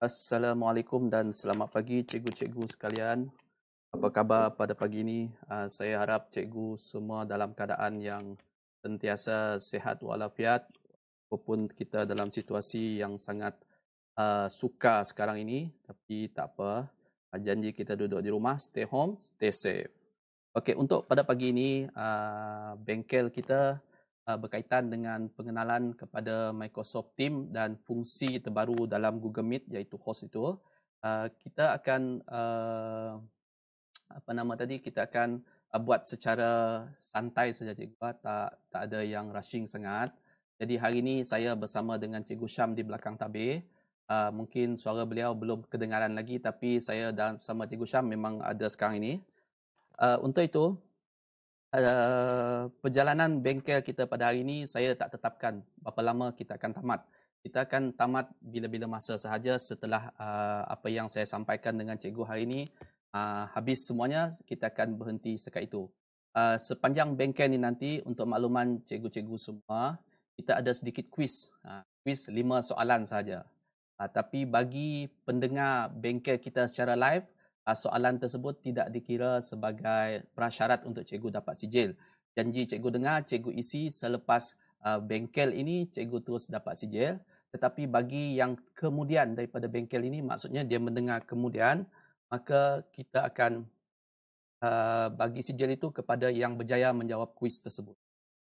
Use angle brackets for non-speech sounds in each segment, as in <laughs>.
Assalamualaikum dan selamat pagi cikgu-cikgu sekalian. Apa khabar pada pagi ini? Ah, saya harap cikgu semua dalam keadaan yang sentiasa sehat walafiat walaupun kita dalam situasi yang sangat uh, suka sekarang ini tapi tak apa. Ah, janji kita duduk di rumah, stay home, stay safe. Okey, untuk pada pagi ini uh, bengkel kita Eh, berkaitan dengan pengenalan kepada Microsoft Team dan fungsi terbaru dalam Google Meet iaitu host itu. Uh, kita akan uh, apa nama tadi kita akan uh, buat secara santai saja cikgu ah, tak tak ada yang rushing sangat. Jadi hari ini saya bersama dengan cikgu Syam di belakang tabir. Uh, mungkin suara beliau belum kedengaran lagi tapi saya dan sama cikgu Syam memang ada sekarang ini. Uh, untuk itu uh, perjalanan bengkel kita pada hari ini saya tak tetapkan berapa lama kita akan tamat. Kita akan tamat bila-bila masa sahaja setelah uh, apa yang saya sampaikan dengan cikgu hari ini uh, habis semuanya kita akan berhenti setakat itu. Uh, sepanjang bengkel ini nanti untuk makluman cikgu-cikgu semua kita ada sedikit kuis, Uh, quiz 5 soalan sahaja. Uh, tapi bagi pendengar bengkel kita secara live Ah, soalan tersebut tidak dikira sebagai prasyarat untuk cikgu dapat sijil. Janji cikgu dengar, cikgu isi selepas ah, bengkel ini cikgu terus dapat sijil. Tetapi bagi yang kemudian daripada bengkel ini maksudnya dia mendengar kemudian maka kita akan ah, bagi sijil itu kepada yang berjaya menjawab kuis tersebut.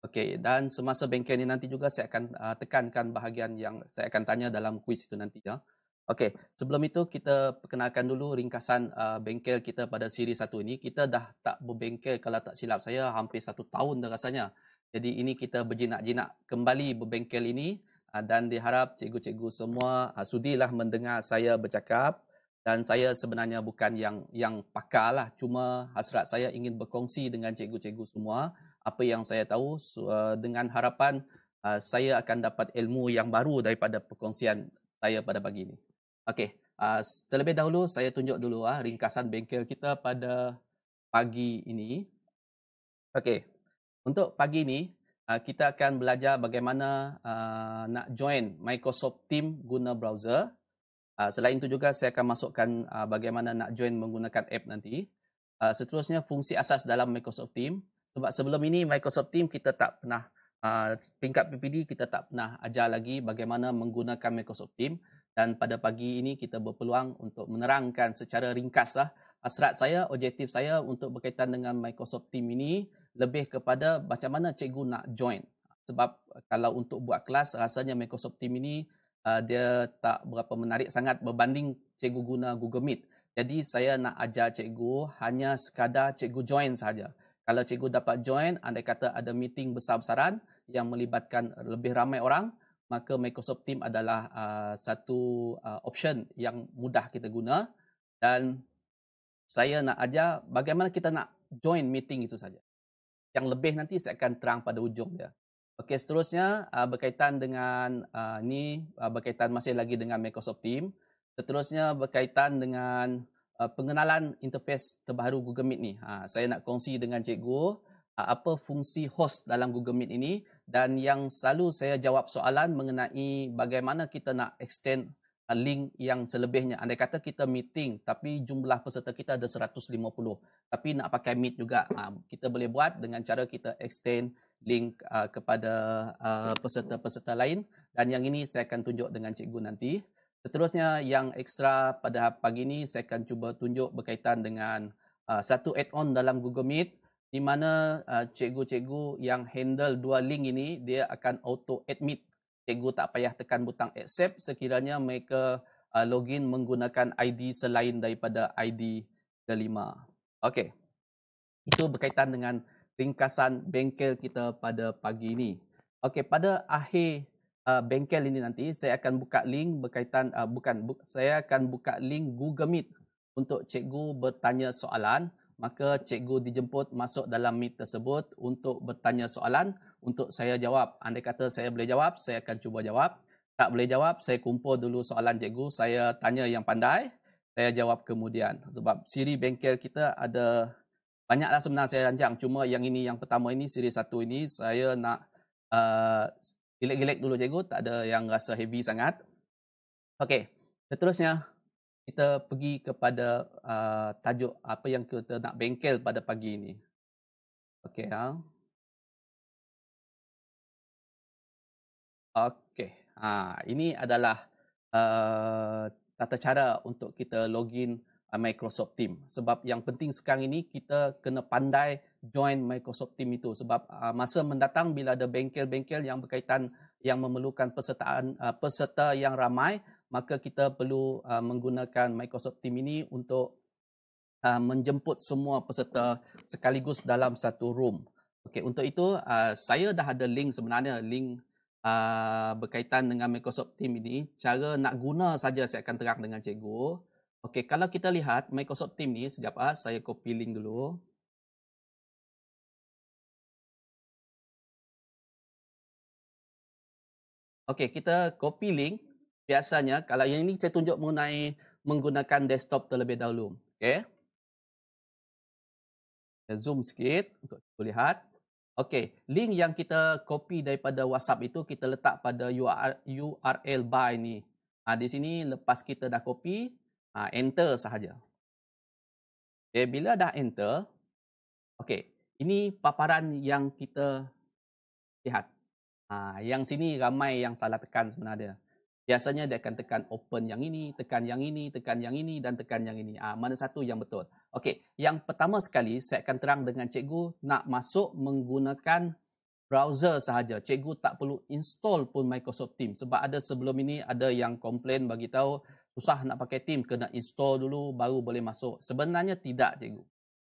Okey dan semasa bengkel ini nanti juga saya akan tekankan bahagian yang saya akan tanya dalam kuis itu nanti ya. Okey, sebelum itu kita perkenalkan dulu ringkasan uh, bengkel kita pada siri satu ini. Kita dah tak berbengkel kalau tak silap saya hampir satu tahun dah rasanya. Jadi ini kita berjinak-jinak kembali berbengkel ini uh, dan diharap cikgu-cikgu semua uh, sudilah mendengar saya bercakap dan saya sebenarnya bukan yang yang pakar lah. Cuma hasrat saya ingin berkongsi dengan cikgu-cikgu semua apa yang saya tahu uh, dengan harapan uh, saya akan dapat ilmu yang baru daripada perkongsian saya pada pagi ini. Okey, uh, ah, terlebih dahulu saya tunjuk dulu uh, ringkasan bengkel kita pada pagi ini. Okey, untuk pagi ini uh, kita akan belajar bagaimana uh, nak join Microsoft Team guna browser. Uh, selain itu juga saya akan masukkan uh, bagaimana nak join menggunakan app nanti. Uh, seterusnya fungsi asas dalam Microsoft Team. Sebab sebelum ini Microsoft Team kita tak pernah, uh, peringkat PPD kita tak pernah ajar lagi bagaimana menggunakan Microsoft Team dan pada pagi ini kita berpeluang untuk menerangkan secara ringkaslah hasrat saya, objektif saya untuk berkaitan dengan Microsoft Team ini lebih kepada macam mana cikgu nak join. Sebab eh, kalau untuk buat kelas rasanya Microsoft Team ini uh, dia tak berapa menarik sangat berbanding cikgu guna Google Meet. Jadi saya nak ajar cikgu hanya sekadar cikgu join saja. Kalau cikgu dapat join, andai kata ada meeting besar-besaran yang melibatkan lebih ramai orang, maka Microsoft Teams adalah uh, satu uh, option yang mudah kita guna dan saya nak ajar bagaimana kita nak join meeting itu saja. Yang lebih nanti saya akan terang pada ujung dia. Okey, seterusnya uh, berkaitan dengan uh, ni uh, berkaitan masih lagi dengan Microsoft Teams. Seterusnya berkaitan dengan uh, pengenalan interface terbaru Google Meet ni. Uh, saya nak kongsi dengan cikgu uh, apa fungsi host dalam Google Meet ini dan yang selalu saya jawab soalan mengenai bagaimana kita nak extend uh, link yang selebihnya. Anda kata kita meeting tapi jumlah peserta kita ada 150 tapi nak pakai meet juga. Um, kita boleh buat dengan cara kita extend link uh, kepada uh, peserta-peserta lain dan yang ini saya akan tunjuk dengan cikgu nanti. Seterusnya yang ekstra pada pagi ini saya akan cuba tunjuk berkaitan dengan satu add-on dalam Google Meet di mana uh, cikgu-cikgu uh, yang handle dua link ini dia akan auto admit cikgu tak payah tekan butang accept sekiranya mereka uh, login menggunakan ID selain daripada ID kelima. Okey. Itu berkaitan dengan ringkasan bengkel kita pada pagi ini. Okey, pada akhir uh, bengkel ini nanti saya akan buka link berkaitan uh, bukan bu- saya akan buka link Google Meet untuk cikgu bertanya soalan maka cikgu dijemput masuk dalam meet tersebut untuk bertanya soalan untuk saya jawab. Andai kata saya boleh jawab, saya akan cuba jawab. Tak boleh jawab, saya kumpul dulu soalan cikgu, saya tanya yang pandai, saya jawab kemudian. Sebab siri bengkel kita ada banyaklah sebenarnya saya rancang. Cuma yang ini, yang pertama ini, siri satu ini, saya nak uh, gilek-gilek dulu cikgu, tak ada yang rasa heavy sangat. Okey, seterusnya, kita pergi kepada uh, tajuk apa yang kita nak bengkel pada pagi ini. Okey, ha. Okey. Ha, ini adalah uh, tata cara untuk kita login uh, Microsoft Team. Sebab yang penting sekarang ini kita kena pandai join Microsoft Team itu sebab uh, masa mendatang bila ada bengkel-bengkel yang berkaitan yang memerlukan pesertaan uh, peserta yang ramai maka kita perlu uh, menggunakan Microsoft Team ini untuk uh, menjemput semua peserta sekaligus dalam satu room. Okey, untuk itu uh, saya dah ada link sebenarnya link uh, berkaitan dengan Microsoft Team ini. Cara nak guna saja saya akan terang dengan cikgu. Okey, kalau kita lihat Microsoft Team ni sekejap ah saya copy link dulu. Okey, kita copy link biasanya kalau yang ini saya tunjuk mengenai menggunakan desktop terlebih dahulu. Okey. Saya zoom sikit untuk kita lihat. Okey, link yang kita copy daripada WhatsApp itu kita letak pada URL bar ini. Ha, di sini lepas kita dah copy, ha, enter sahaja. Okay, bila dah enter, okey, ini paparan yang kita lihat. Ha, yang sini ramai yang salah tekan sebenarnya biasanya dia akan tekan open yang ini, tekan yang ini, tekan yang ini dan tekan yang ini. Ah, mana satu yang betul? Okey, yang pertama sekali saya akan terang dengan cikgu nak masuk menggunakan browser sahaja. Cikgu tak perlu install pun Microsoft Teams sebab ada sebelum ini ada yang komplain bagi tahu susah nak pakai Teams kena install dulu baru boleh masuk. Sebenarnya tidak cikgu.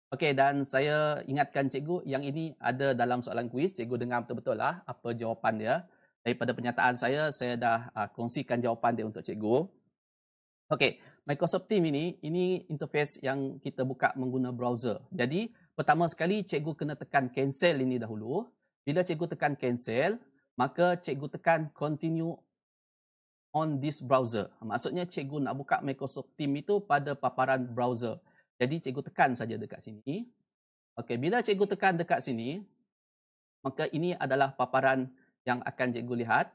Okey dan saya ingatkan cikgu yang ini ada dalam soalan kuis cikgu dengar betul-betul lah apa jawapan dia daripada penyataan saya, saya dah uh, kongsikan jawapan dia untuk cikgu. Okey, Microsoft Teams ini, ini interface yang kita buka menggunakan browser. Jadi, pertama sekali cikgu kena tekan cancel ini dahulu. Bila cikgu tekan cancel, maka cikgu tekan continue on this browser. Maksudnya cikgu nak buka Microsoft Teams itu pada paparan browser. Jadi cikgu tekan saja dekat sini. Okey, bila cikgu tekan dekat sini, maka ini adalah paparan yang akan cikgu lihat.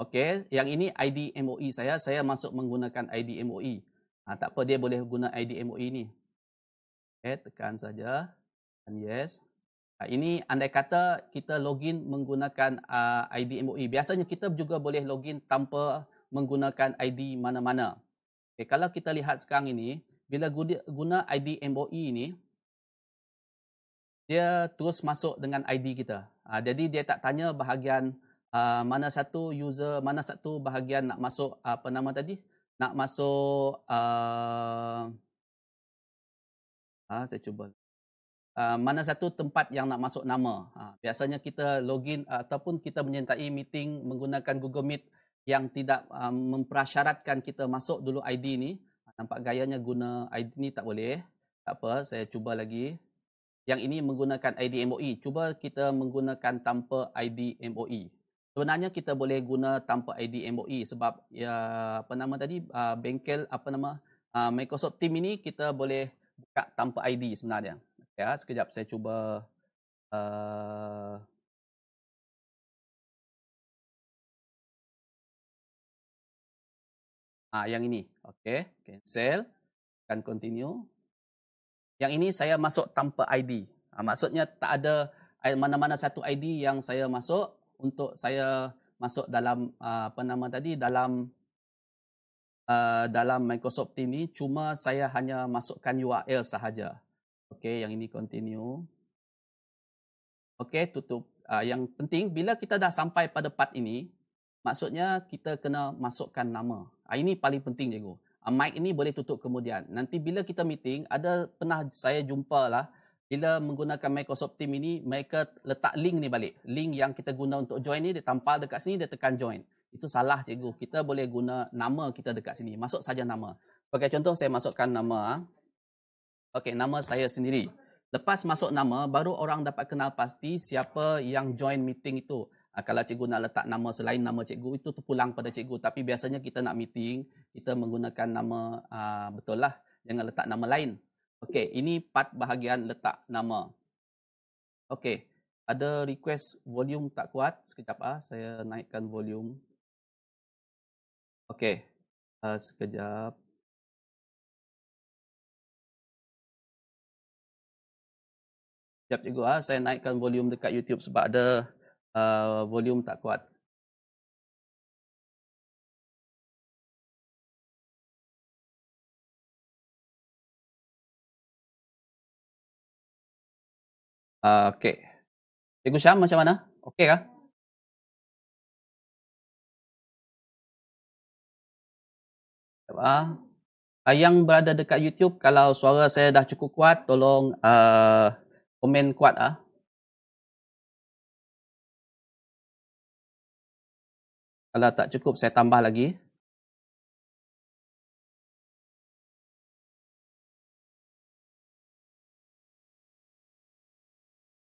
Okey, yang ini ID MOE saya. Saya masuk menggunakan ID MOE. Ha, tak apa, dia boleh guna ID MOE ini. Okey, tekan saja. Dan yes. Ha, ini andai kata kita login menggunakan uh, ah, ID MOE. Biasanya kita juga boleh login tanpa menggunakan ID mana-mana. Okay, kalau kita lihat sekarang ini, bila guna ID MOE ini, dia terus masuk dengan ID kita. Uh, jadi dia tak tanya bahagian uh, mana satu user, mana satu bahagian nak masuk uh, apa nama tadi? Nak masuk uh, uh, saya cuba. Uh, mana satu tempat yang nak masuk nama. Uh, biasanya kita login uh, ataupun kita menyertai meeting menggunakan Google Meet yang tidak uh, memprasyaratkan kita masuk dulu ID ni. Nampak gayanya guna ID ni tak boleh. Tak apa, saya cuba lagi yang ini menggunakan ID MOE. Cuba kita menggunakan tanpa ID MOE. Sebenarnya kita boleh guna tanpa ID MOE sebab ya, apa nama tadi uh, bengkel apa nama uh, Microsoft Team ini kita boleh buka tanpa ID sebenarnya. Ya, sekejap saya cuba uh, Ah yang ini. Okey, cancel dan continue. Yang ini saya masuk tanpa ID. Ha, ah, maksudnya tak ada mana-mana satu ID yang saya masuk untuk saya masuk dalam ah, apa nama tadi dalam uh, dalam Microsoft Team ni cuma saya hanya masukkan URL sahaja. Okey, yang ini continue. Okey, tutup. Uh, yang penting bila kita dah sampai pada part ini, maksudnya kita kena masukkan nama. Uh, ini paling penting cikgu. Ah, mic ini boleh tutup kemudian. Nanti bila kita meeting, ada pernah saya jumpa lah, bila menggunakan Microsoft Team ini, mereka letak link ni balik. Link yang kita guna untuk join ni, dia tampal dekat sini, dia tekan join. Itu salah cikgu. Kita boleh guna nama kita dekat sini. Masuk saja nama. Sebagai contoh, saya masukkan nama. Okey, nama saya sendiri. Lepas masuk nama, baru orang dapat kenal pasti siapa yang join meeting itu. Ah, kalau cikgu nak letak nama selain nama cikgu, itu terpulang pada cikgu. Tapi biasanya kita nak meeting, kita menggunakan nama ha, betul lah. Jangan letak nama lain. Okey, ini part bahagian letak nama. Okey, ada request volume tak kuat. Sekejap ah, saya naikkan volume. Okey, ah, sekejap. Sekejap cikgu, ha. saya naikkan volume dekat YouTube sebab ada Uh, volume tak kuat. Ah, okay. Cikgu Syam macam mana? Okey kah? Ah. Yang berada dekat YouTube, kalau suara saya dah cukup kuat, tolong uh, komen kuat. ah. Kalau tak cukup saya tambah lagi.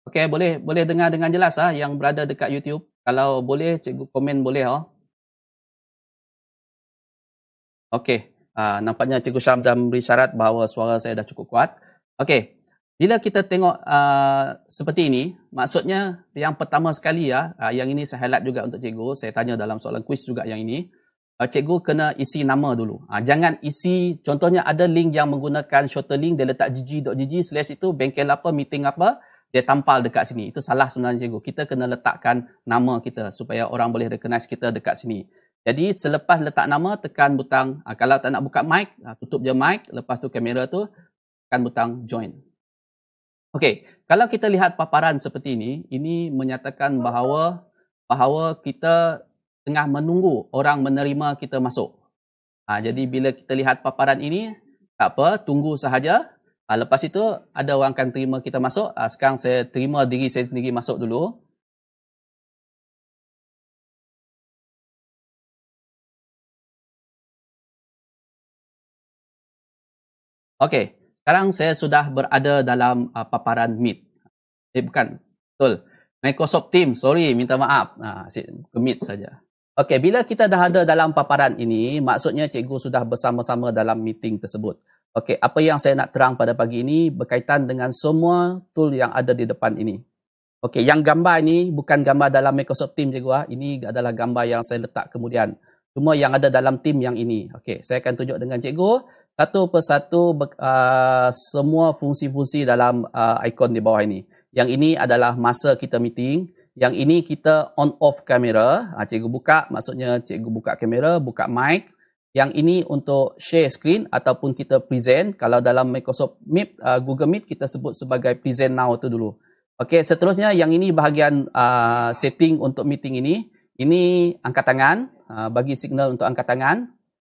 Okey, boleh boleh dengar dengan jelas ah yang berada dekat YouTube. Kalau boleh cikgu komen boleh oh. Okey, ah, nampaknya cikgu Syam dah memberi syarat bahawa suara saya dah cukup kuat. Okey. Bila kita tengok uh, seperti ini, maksudnya yang pertama sekali ya, uh, yang ini saya highlight juga untuk cikgu, saya tanya dalam soalan kuis juga yang ini. Uh, cikgu kena isi nama dulu. Uh, jangan isi, contohnya ada link yang menggunakan shorter link, dia letak gg.gg slash itu, bengkel apa, meeting apa, dia tampal dekat sini. Itu salah sebenarnya cikgu. Kita kena letakkan nama kita supaya orang boleh recognize kita dekat sini. Jadi selepas letak nama, tekan butang, uh, kalau tak nak buka mic, uh, tutup je mic, lepas tu kamera tu, tekan butang join. Okey, kalau kita lihat paparan seperti ini, ini menyatakan bahawa bahawa kita tengah menunggu orang menerima kita masuk. Ha, jadi bila kita lihat paparan ini, tak apa, tunggu sahaja. Ha, lepas itu ada orang akan terima kita masuk. Ha, sekarang saya terima diri saya sendiri masuk dulu. Okey. Sekarang saya sudah berada dalam uh, paparan Meet. Eh bukan, betul. Microsoft Teams, sorry, minta maaf. Uh, ke Meet saja. Okey, bila kita dah ada dalam paparan ini, maksudnya cikgu sudah bersama-sama dalam meeting tersebut. Okey, apa yang saya nak terang pada pagi ini berkaitan dengan semua tool yang ada di depan ini. Okey, yang gambar ini bukan gambar dalam Microsoft Teams cikgu. Ah. Ini adalah gambar yang saya letak kemudian. Semua yang ada dalam tim yang ini. Okey, saya akan tunjuk dengan cikgu. Satu persatu uh, semua fungsi-fungsi dalam uh, ikon di bawah ini. Yang ini adalah masa kita meeting. Yang ini kita on off kamera. Uh, cikgu buka, maksudnya cikgu buka kamera, buka mic. Yang ini untuk share screen ataupun kita present. Kalau dalam Microsoft Meet, uh, Google Meet kita sebut sebagai present now tu dulu. Okey, seterusnya yang ini bahagian uh, setting untuk meeting ini. Ini angkat tangan. Ha, bagi signal untuk angkat tangan.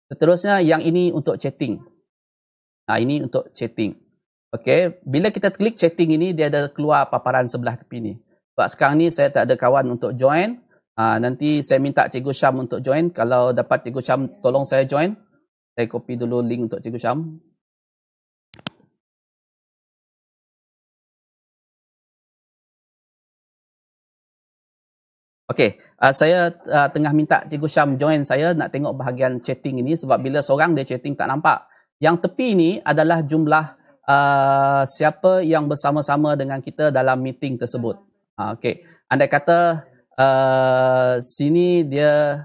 Seterusnya yang ini untuk chatting. Ha, ini untuk chatting. Okey, bila kita klik chatting ini dia ada keluar paparan sebelah tepi ni. Sebab sekarang ni saya tak ada kawan untuk join. Ha, nanti saya minta Cikgu Syam untuk join. Kalau dapat Cikgu Syam tolong saya join. Saya copy dulu link untuk Cikgu Syam. Okay, uh, saya uh, tengah minta Cikgu Syam join saya nak tengok bahagian chatting ini sebab bila seorang dia chatting tak nampak. Yang tepi ini adalah jumlah uh, siapa yang bersama-sama dengan kita dalam meeting tersebut. Uh, Okey, andai kata uh, sini dia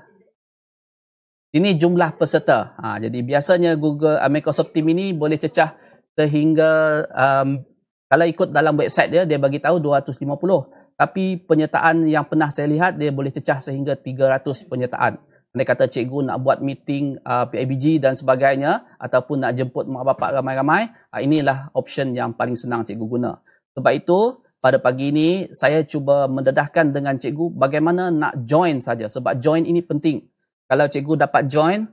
ini jumlah peserta. Uh, jadi biasanya Google uh, Microsoft Team ini boleh cecah sehingga um, kalau ikut dalam website dia dia bagi tahu 250 tapi penyertaan yang pernah saya lihat dia boleh cecah sehingga 300 penyertaan. Mereka kata cikgu nak buat meeting uh, PIBG dan sebagainya ataupun nak jemput mak bapak ramai-ramai, uh, inilah option yang paling senang cikgu guna. Sebab itu pada pagi ini saya cuba mendedahkan dengan cikgu bagaimana nak join saja sebab join ini penting. Kalau cikgu dapat join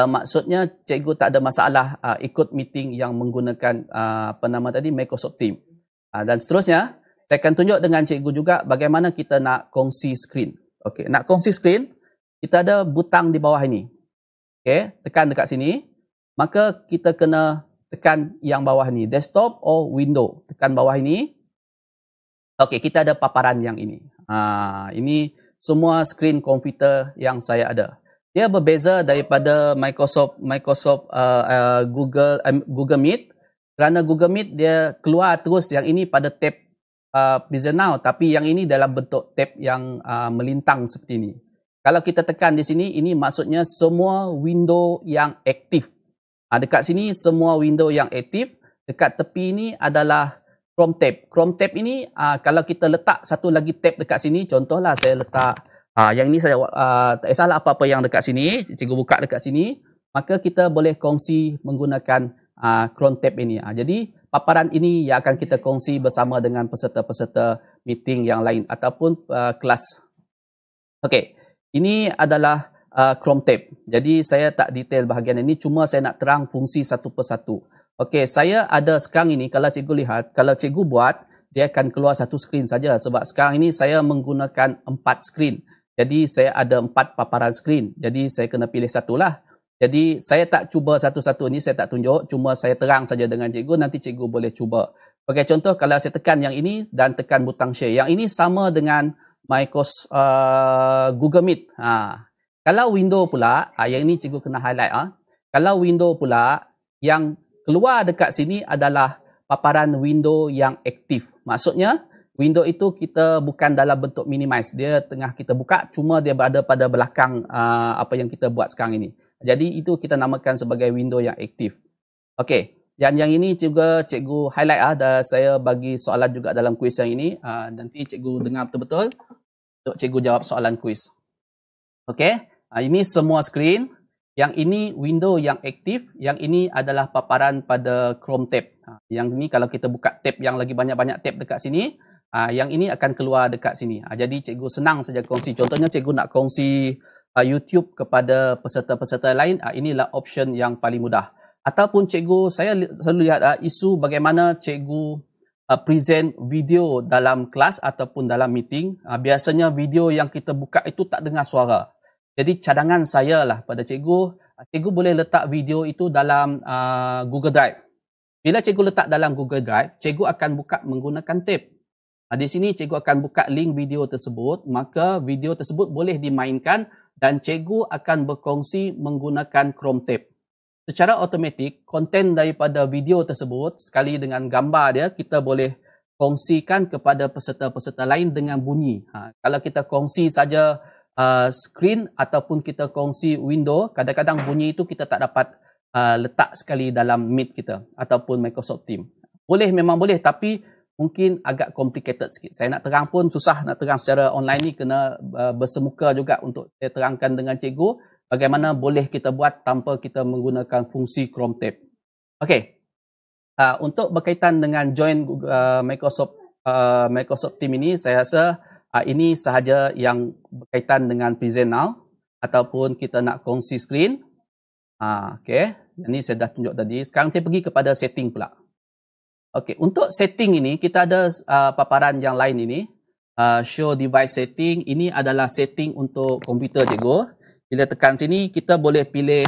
uh, maksudnya cikgu tak ada masalah uh, ikut meeting yang menggunakan uh, apa nama tadi Microsoft Team. Uh, dan seterusnya saya akan tunjuk dengan cikgu juga bagaimana kita nak kongsi skrin. Okey, nak kongsi skrin, kita ada butang di bawah ini. Okey, tekan dekat sini. Maka kita kena tekan yang bawah ni, desktop or window. Tekan bawah ini. Okey, kita ada paparan yang ini. Ha, ini semua skrin komputer yang saya ada. Dia berbeza daripada Microsoft Microsoft uh, uh, Google uh, Google Meet. Kerana Google Meet dia keluar terus yang ini pada tab Pizza uh, Now tapi yang ini dalam bentuk tab yang uh, melintang seperti ini. Kalau kita tekan di sini, ini maksudnya semua window yang aktif. Uh, dekat sini semua window yang aktif. Dekat tepi ini adalah Chrome tab. Chrome tab ini uh, kalau kita letak satu lagi tab dekat sini, contohlah saya letak uh, yang ini saya uh, tak kisahlah apa-apa yang dekat sini, cikgu buka dekat sini, maka kita boleh kongsi menggunakan uh, Chrome tab ini. Uh, jadi, paparan ini yang akan kita kongsi bersama dengan peserta-peserta meeting yang lain ataupun uh, kelas. Okey, ini adalah uh, Chrome Tab. Jadi saya tak detail bahagian ini, cuma saya nak terang fungsi satu persatu. Okey, saya ada sekarang ini kalau cikgu lihat, kalau cikgu buat dia akan keluar satu skrin saja sebab sekarang ini saya menggunakan empat skrin. Jadi saya ada empat paparan skrin. Jadi saya kena pilih satulah. Jadi saya tak cuba satu-satu ni, saya tak tunjuk. Cuma saya terang saja dengan cikgu, nanti cikgu boleh cuba. Okay, contoh kalau saya tekan yang ini dan tekan butang share. Yang ini sama dengan Microsoft uh, Google Meet. Ha. Kalau window pula, ha, yang ini cikgu kena highlight. Ha. Kalau window pula, yang keluar dekat sini adalah paparan window yang aktif. Maksudnya, window itu kita bukan dalam bentuk minimize. Dia tengah kita buka, cuma dia berada pada belakang uh, apa yang kita buat sekarang ini. Jadi itu kita namakan sebagai window yang aktif. Okey, yang yang ini juga cikgu highlight ah dan saya bagi soalan juga dalam kuis yang ini. Ah, nanti cikgu dengar betul-betul untuk cikgu jawab soalan kuis. Okey, ah, ini semua screen. Yang ini window yang aktif, yang ini adalah paparan pada Chrome tab. Ah, yang ini kalau kita buka tab yang lagi banyak-banyak tab dekat sini, ah, yang ini akan keluar dekat sini. Ah, jadi cikgu senang saja kongsi. Contohnya cikgu nak kongsi uh, YouTube kepada peserta-peserta lain, uh, inilah option yang paling mudah. Ataupun cikgu, saya selalu lihat uh, isu bagaimana cikgu uh, present video dalam kelas ataupun dalam meeting. Uh, biasanya video yang kita buka itu tak dengar suara. Jadi cadangan saya lah pada cikgu, uh, cikgu boleh letak video itu dalam uh, Google Drive. Bila cikgu letak dalam Google Drive, cikgu akan buka menggunakan tape. Uh, di sini cikgu akan buka link video tersebut, maka video tersebut boleh dimainkan dan cikgu akan berkongsi menggunakan Chrome Tab Secara automatik, konten daripada video tersebut sekali dengan gambar dia, kita boleh kongsikan kepada peserta-peserta lain dengan bunyi. Ha, kalau kita kongsi saja uh, screen ataupun kita kongsi window, kadang-kadang bunyi itu kita tak dapat uh, letak sekali dalam Meet kita ataupun Microsoft Team. Boleh, memang boleh tapi mungkin agak complicated sikit. Saya nak terang pun susah nak terang secara online ni kena uh, bersemuka juga untuk saya terangkan dengan cikgu bagaimana boleh kita buat tanpa kita menggunakan fungsi Chrome tab. Okey. Uh, untuk berkaitan dengan join uh, Microsoft uh, Microsoft team ini saya rasa uh, ini sahaja yang berkaitan dengan present now ataupun kita nak kongsi screen. Ah uh, okey. Ini saya dah tunjuk tadi. Sekarang saya pergi kepada setting pula. Okey, untuk setting ini kita ada uh, paparan yang lain ini. Uh, show device setting ini adalah setting untuk komputer cikgu. Bila tekan sini kita boleh pilih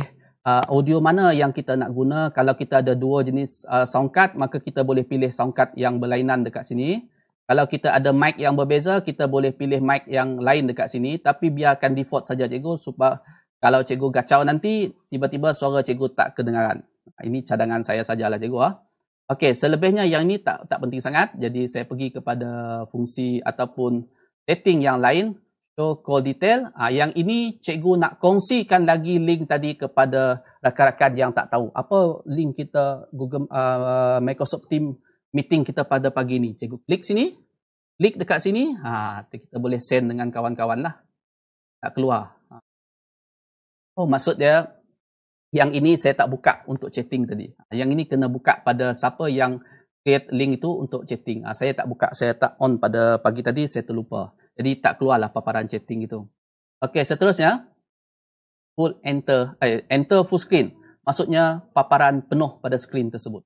uh, audio mana yang kita nak guna. Kalau kita ada dua jenis uh, sound card maka kita boleh pilih sound card yang berlainan dekat sini. Kalau kita ada mic yang berbeza kita boleh pilih mic yang lain dekat sini tapi biarkan default saja cikgu supaya kalau cikgu gacau nanti tiba-tiba suara cikgu tak kedengaran. Ini cadangan saya sajalah cikgu ah. Ha. Okey, selebihnya yang ini tak tak penting sangat. Jadi saya pergi kepada fungsi ataupun setting yang lain. So call detail. Ah yang ini cikgu nak kongsikan lagi link tadi kepada rakan-rakan yang tak tahu. Apa link kita Google uh, Microsoft Team meeting kita pada pagi ini. Cikgu klik sini. Klik dekat sini. Ha, kita boleh send dengan kawan-kawan lah. Tak keluar. Ah. Oh maksud dia yang ini saya tak buka untuk chatting tadi. Yang ini kena buka pada siapa yang create link itu untuk chatting. Ha, saya tak buka, saya tak on pada pagi tadi, saya terlupa. Jadi tak keluarlah paparan chatting itu. Okey, seterusnya. Full enter, eh, enter full screen. Maksudnya paparan penuh pada screen tersebut.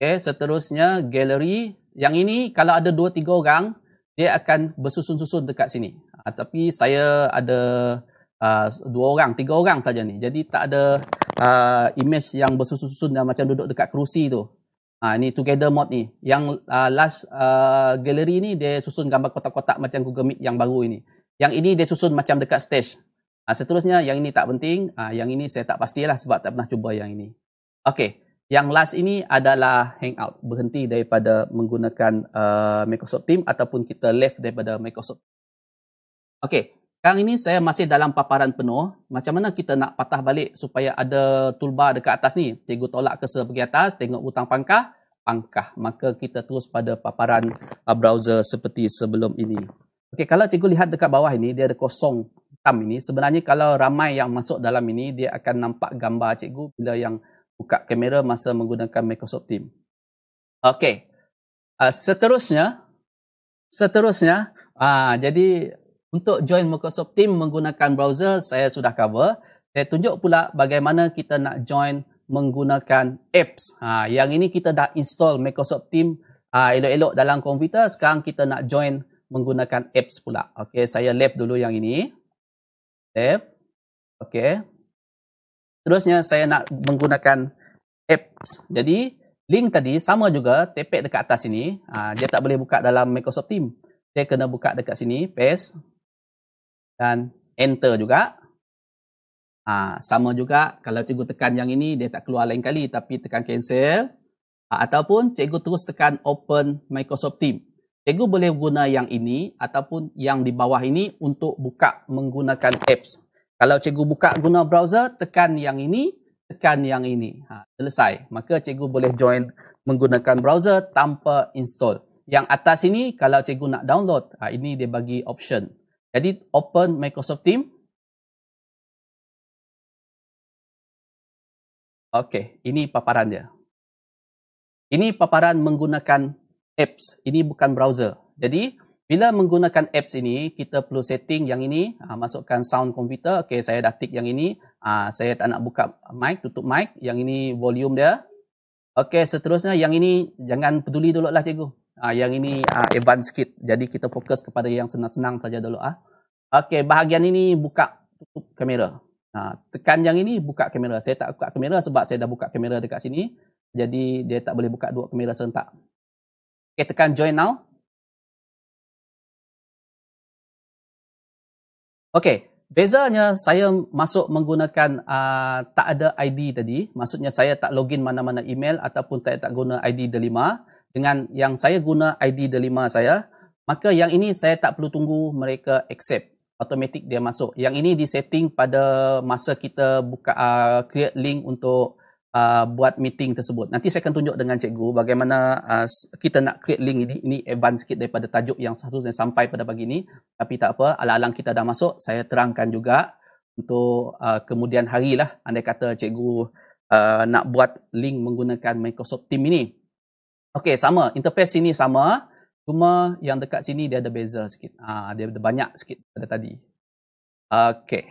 Okey, seterusnya gallery. Yang ini kalau ada dua tiga orang, dia akan bersusun-susun dekat sini. Ha, tapi saya ada uh, dua orang, tiga orang saja ni. Jadi tak ada uh, image yang bersusun-susun dan macam duduk dekat kerusi tu. Ha, ah, ini together mode ni. Yang uh, last uh, gallery ni dia susun gambar kotak-kotak macam Google Meet yang baru ini. Yang ini dia susun macam dekat stage. Ha, seterusnya yang ini tak penting. Ha, yang ini saya tak pastilah sebab tak pernah cuba yang ini. Okey. Yang last ini adalah hangout. Berhenti daripada menggunakan uh, Microsoft Team ataupun kita left daripada Microsoft. Okey. Sekarang ini saya masih dalam paparan penuh. Macam mana kita nak patah balik supaya ada toolbar dekat atas ni. Cikgu tolak ke sebagi atas, tengok butang pangkah, pangkah. Maka kita terus pada paparan uh, browser seperti sebelum ini. Okey, kalau cikgu lihat dekat bawah ini, dia ada kosong hitam ini. Sebenarnya kalau ramai yang masuk dalam ini, dia akan nampak gambar cikgu bila yang buka kamera masa menggunakan Microsoft Teams. Okey, uh, seterusnya, seterusnya, Ah, jadi untuk join Microsoft Team menggunakan browser, saya sudah cover. Saya tunjuk pula bagaimana kita nak join menggunakan apps. Ha, yang ini kita dah install Microsoft Team ha, elok-elok dalam komputer. Sekarang kita nak join menggunakan apps pula. Okay, saya left dulu yang ini. Left. Okay. Terusnya saya nak menggunakan apps. Jadi link tadi sama juga tepek dekat atas ini. Ha, dia tak boleh buka dalam Microsoft Team. Dia kena buka dekat sini. Paste dan enter juga. Ha, sama juga kalau cikgu tekan yang ini dia tak keluar lain kali tapi tekan cancel. Ha, ataupun cikgu terus tekan open Microsoft Teams. Cikgu boleh guna yang ini ataupun yang di bawah ini untuk buka menggunakan apps. Kalau cikgu buka guna browser tekan yang ini, tekan yang ini. Ha, selesai. Maka cikgu boleh join menggunakan browser tanpa install. Yang atas ini kalau cikgu nak download, ha, ini dia bagi option. Jadi open Microsoft Team. Okey, ini paparan dia. Ini paparan menggunakan apps. Ini bukan browser. Jadi bila menggunakan apps ini, kita perlu setting yang ini, ah, masukkan sound computer. Okey, saya dah tick yang ini. Ah, saya tak nak buka mic, tutup mic. Yang ini volume dia. Okey, seterusnya yang ini jangan peduli dulu lah cikgu. Ah, yang ini ah, advance sikit. Jadi kita fokus kepada yang senang-senang saja dulu. Ah. Okey, bahagian ini buka tutup kamera. Ha, tekan yang ini buka kamera. Saya tak buka kamera sebab saya dah buka kamera dekat sini. Jadi dia tak boleh buka dua kamera serentak. Okey, tekan join now. Okey, bezanya saya masuk menggunakan uh, tak ada ID tadi. Maksudnya saya tak login mana-mana email ataupun saya tak guna ID Delima dengan yang saya guna ID delima saya, maka yang ini saya tak perlu tunggu mereka accept automatik dia masuk. Yang ini di setting pada masa kita buka uh, create link untuk uh, buat meeting tersebut. Nanti saya akan tunjuk dengan cikgu bagaimana uh, kita nak create link ini. Ini advance sikit daripada tajuk yang satu yang sampai pada pagi ini. Tapi tak apa, alang-alang kita dah masuk, saya terangkan juga untuk uh, kemudian lah andai kata cikgu uh, nak buat link menggunakan Microsoft Team ini. Okey, sama. Interface sini sama. Cuma yang dekat sini dia ada beza sikit. Ah, ha, dia ada banyak sikit pada tadi. Okey.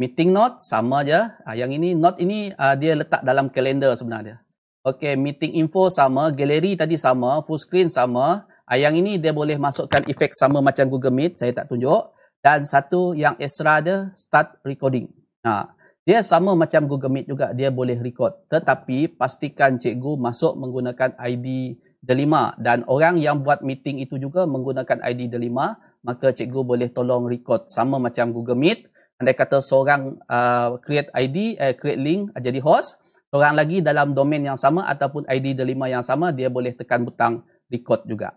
Meeting note sama je. Ha, yang ini note ini uh, dia letak dalam kalender sebenarnya. Okey, meeting info sama, galeri tadi sama, full screen sama. Ha, yang ini dia boleh masukkan efek sama macam Google Meet, saya tak tunjuk. Dan satu yang extra dia start recording. ha. Dia sama macam Google Meet juga, dia boleh record. Tetapi pastikan cikgu masuk menggunakan ID Delima dan orang yang buat meeting itu juga menggunakan ID Delima, maka cikgu boleh tolong record sama macam Google Meet. Andai kata seorang uh, create ID, uh, eh, create link uh, jadi host, seorang lagi dalam domain yang sama ataupun ID Delima yang sama, dia boleh tekan butang record juga.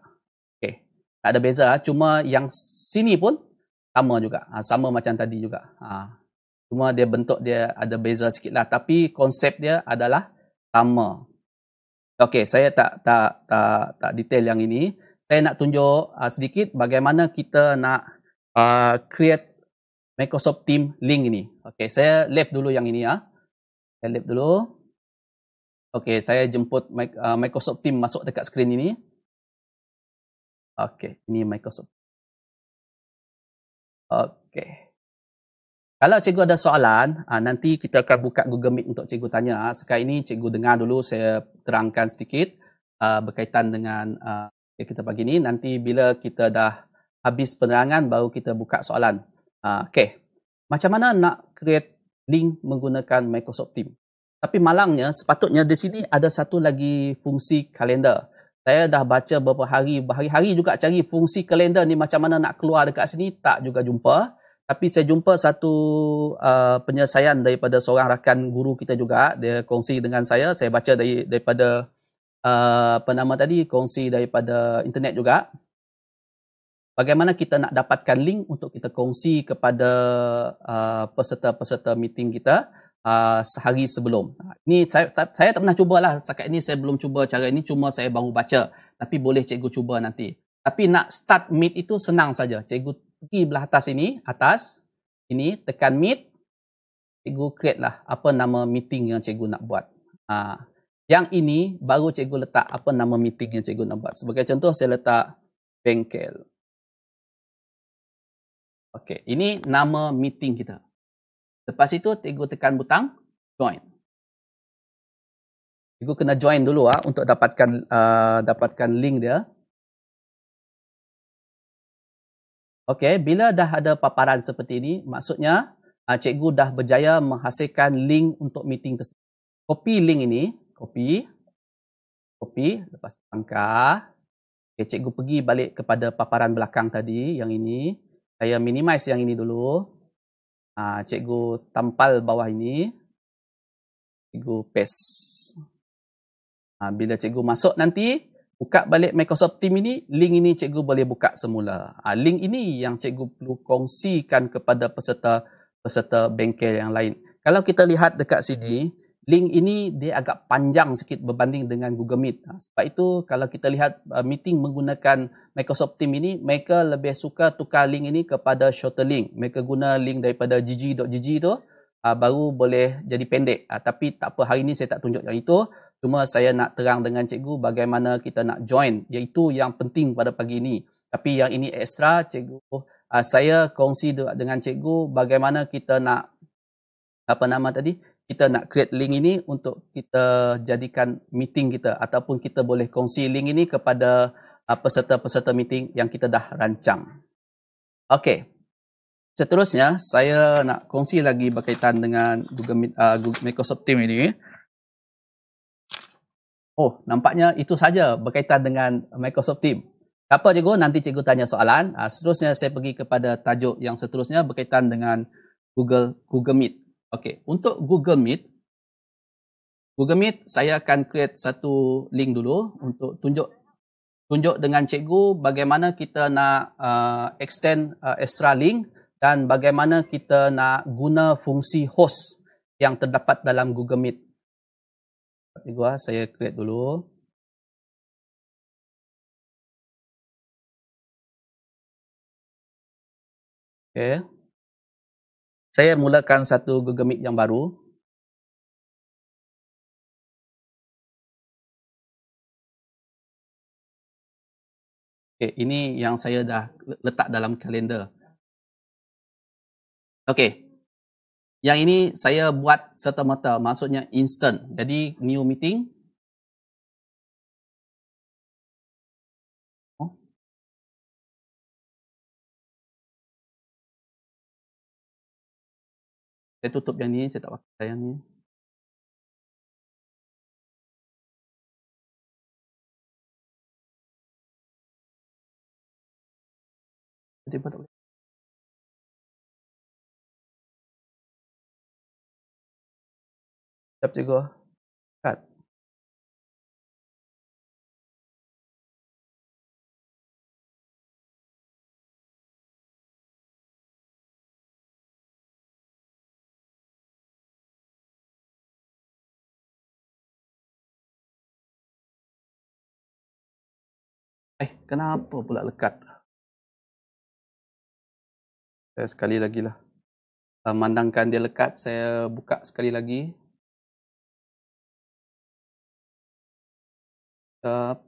Okay. Tak ada beza, cuma yang sini pun sama juga, uh, sama macam tadi juga. Uh. Cuma dia bentuk dia ada beza sikit lah. Tapi konsep dia adalah sama. Okey, saya tak, tak tak tak detail yang ini. Saya nak tunjuk uh, sedikit bagaimana kita nak uh, create Microsoft Team link ini. Okey, saya left dulu yang ini ya. Saya left dulu. Okey, saya jemput Microsoft Team masuk dekat skrin ini. Okey, ini Microsoft. Okey. Kalau cikgu ada soalan, ah, nanti kita akan buka Google Meet untuk cikgu tanya. Ah, sekarang ini cikgu dengar dulu saya terangkan sedikit ah, berkaitan dengan yang kita pagi ini. Nanti bila kita dah habis penerangan, baru kita buka soalan. Okay. Macam mana nak create link menggunakan Microsoft Teams? Tapi malangnya, sepatutnya di sini ada satu lagi fungsi kalender. Saya dah baca beberapa hari, hari-hari juga cari fungsi kalender ni macam mana nak keluar dekat sini, tak juga jumpa. Tapi saya jumpa satu uh, penyelesaian daripada seorang rakan guru kita juga. Dia kongsi dengan saya. Saya baca dari, daripada uh, apa nama tadi, kongsi daripada internet juga. Bagaimana kita nak dapatkan link untuk kita kongsi kepada uh, peserta-peserta meeting kita uh, sehari sebelum. Ha, ini saya, saya tak pernah cuba lah Sekarang ini saya belum cuba cara ini. Cuma saya baru baca. Tapi boleh cikgu cuba nanti. Tapi nak start meet itu senang saja. Cikgu di belah atas ini, atas, ini tekan meet, cikgu create lah apa nama meeting yang cikgu nak buat. Ha. Yang ini baru cikgu letak apa nama meeting yang cikgu nak buat. Sebagai contoh, saya letak bengkel. Okey, ini nama meeting kita. Lepas itu, cikgu tekan butang join. Cikgu kena join dulu ah untuk dapatkan uh, dapatkan link dia. Okey, bila dah ada paparan seperti ini, maksudnya uh, cikgu dah berjaya menghasilkan link untuk meeting tersebut. Copy link ini, copy, copy, lepas tangkah. Okey, cikgu pergi balik kepada paparan belakang tadi, yang ini. Saya minimize yang ini dulu. Uh, cikgu tampal bawah ini. Cikgu paste. Uh, bila cikgu masuk nanti, buka balik Microsoft Team ini, link ini cikgu boleh buka semula. Ha, link ini yang cikgu perlu kongsikan kepada peserta-peserta bengkel yang lain. Kalau kita lihat dekat sini, link ini dia agak panjang sikit berbanding dengan Google Meet. Ha, sebab itu kalau kita lihat uh, meeting menggunakan Microsoft Team ini, mereka lebih suka tukar link ini kepada shorter link. Mereka guna link daripada gg.gg tu uh, baru boleh jadi pendek. Uh, tapi tak apa, hari ini saya tak tunjuk yang itu. Cuma saya nak terang dengan cikgu bagaimana kita nak join iaitu yang penting pada pagi ini. Tapi yang ini ekstra cikgu uh, saya kongsi dengan cikgu bagaimana kita nak apa nama tadi? Kita nak create link ini untuk kita jadikan meeting kita ataupun kita boleh kongsi link ini kepada uh, peserta-peserta meeting yang kita dah rancang. Okey. Seterusnya saya nak kongsi lagi berkaitan dengan Google Meet uh, Google Microsoft Team ini. Oh, nampaknya itu saja berkaitan dengan Microsoft Team. Tak apa cikgu, nanti cikgu tanya soalan. Uh, seterusnya saya pergi kepada tajuk yang seterusnya berkaitan dengan Google Google Meet. Okey, untuk Google Meet, Google Meet saya akan create satu link dulu untuk tunjuk tunjuk dengan cikgu bagaimana kita nak uh, extend uh, extra link dan bagaimana kita nak guna fungsi host yang terdapat dalam Google Meet. Cikgu ah, saya create dulu. Okay. Saya mulakan satu Google Meet yang baru. Okay, ini yang saya dah letak dalam kalender. Okay, yang ini saya buat serta-merta, maksudnya instant. Jadi new meeting. Oh. Saya tutup yang ni, saya tak pakai yang ni. Tiba-tiba boleh. Jap juga. Cut. Eh, kenapa pula lekat? Saya sekali lagi lah. Uh, mandangkan dia lekat, saya buka sekali lagi. ครับ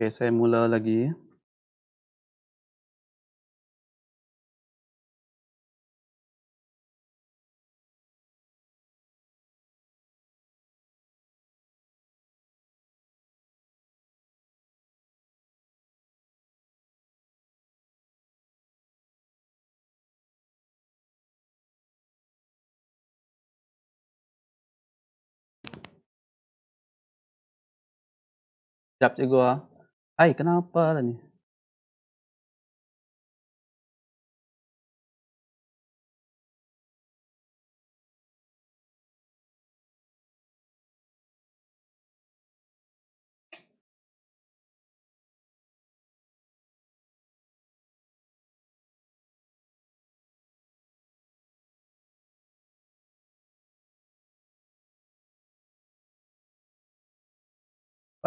โอเคเซมูเลอร์ลากี้ Jap cikgu ah. Hai, kenapa lah ni?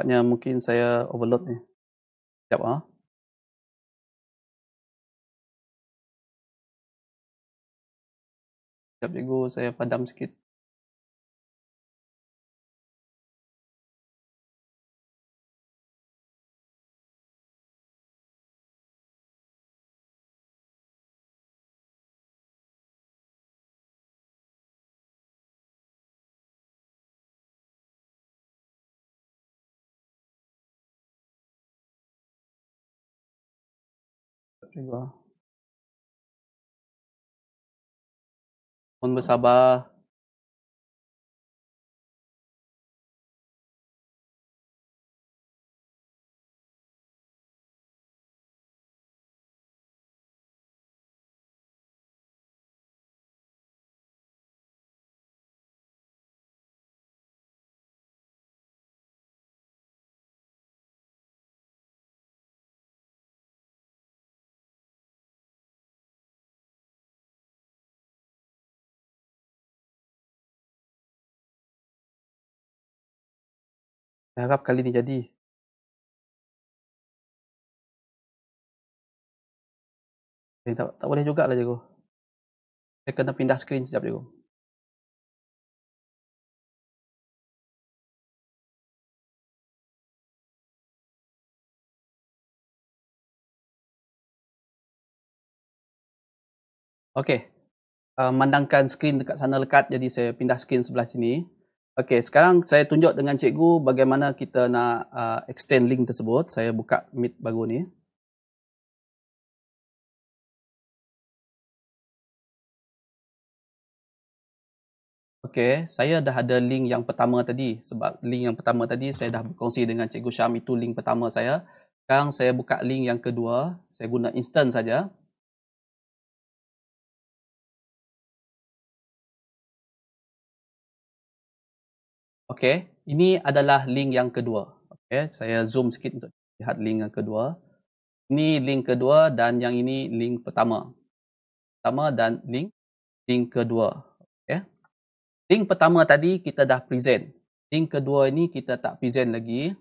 Nampaknya mungkin saya overload ni. Sekejap ah. Sekejap cikgu, saya padam sikit. 这个，我们沙巴。Saya harap kali ni jadi. Eh, tak, tak boleh jugalah cikgu. Saya kena pindah skrin sekejap cikgu. Okey. Uh, mandangkan skrin dekat sana lekat jadi saya pindah skrin sebelah sini. Okey, sekarang saya tunjuk dengan cikgu bagaimana kita nak uh, extend link tersebut. Saya buka Meet baru ni. Okey, saya dah ada link yang pertama tadi. Sebab link yang pertama tadi saya dah berkongsi dengan cikgu Syam itu link pertama saya. Sekarang saya buka link yang kedua. Saya guna instant saja. Okey, ini adalah link yang kedua. Okey, saya zoom sikit untuk lihat link yang kedua. Ini link kedua dan yang ini link pertama. Pertama dan link link kedua. Okey. Link pertama tadi kita dah present. Link kedua ini kita tak present lagi.